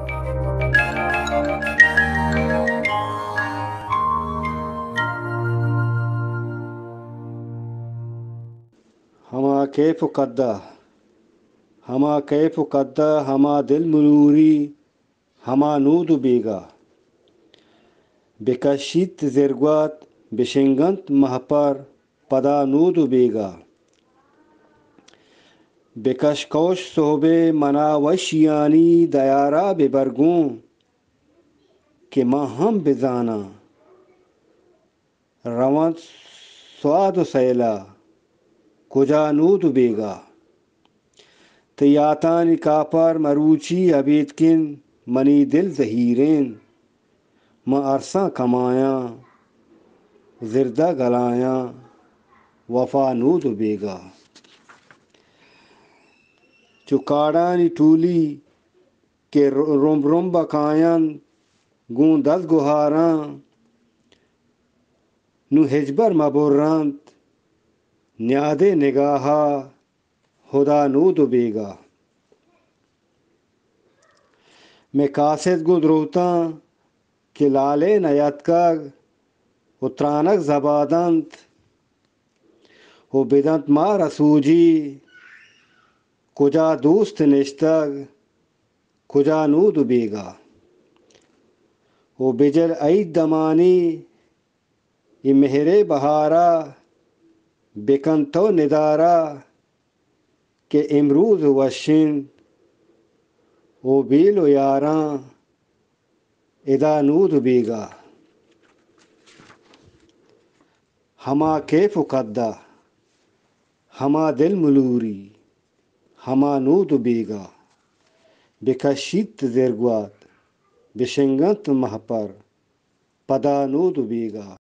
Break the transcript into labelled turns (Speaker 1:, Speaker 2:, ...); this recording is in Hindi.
Speaker 1: हमा कैफ कद्दा हमा कैफ कद्दा हमा दिल मनूरी हमा नूद बेगा बेकशित जेरगवात बेशेंगंत महपर पदा नूद बेगा बेकशकोश सोहबे मनावशियानी दयारा बेबरगों के माँ हम बेजाना रवत स्वाद सैला कुजानूद बेगा तयातान कापर मरूची अबेदकिन मनी दिल जहीरेन म अरसा कमाया जिरदा गलाया वफानूद बेगा नी टूली के रोम रोम बकायन दल गुहारा नु हिजबर मबोरंत न्यादे निगाहा खुदा नू दुबेगा मैं कासिद रोता के लाले नयात का उतरानक जबादंत वो बेदंत मार रसूजी kucağ dust neşta kucağ nu dubega. O becer ayid damani i mehre bahara बेकन तो निदारा के इमरूज वशिन ओ बीलो यारा इदा नूद बीगा हमा के फुकद्दा हमा दिल मलूरी Hamanud Biga, Bekashit Zerguat, Beshengat Mahapar, Padanud Biga,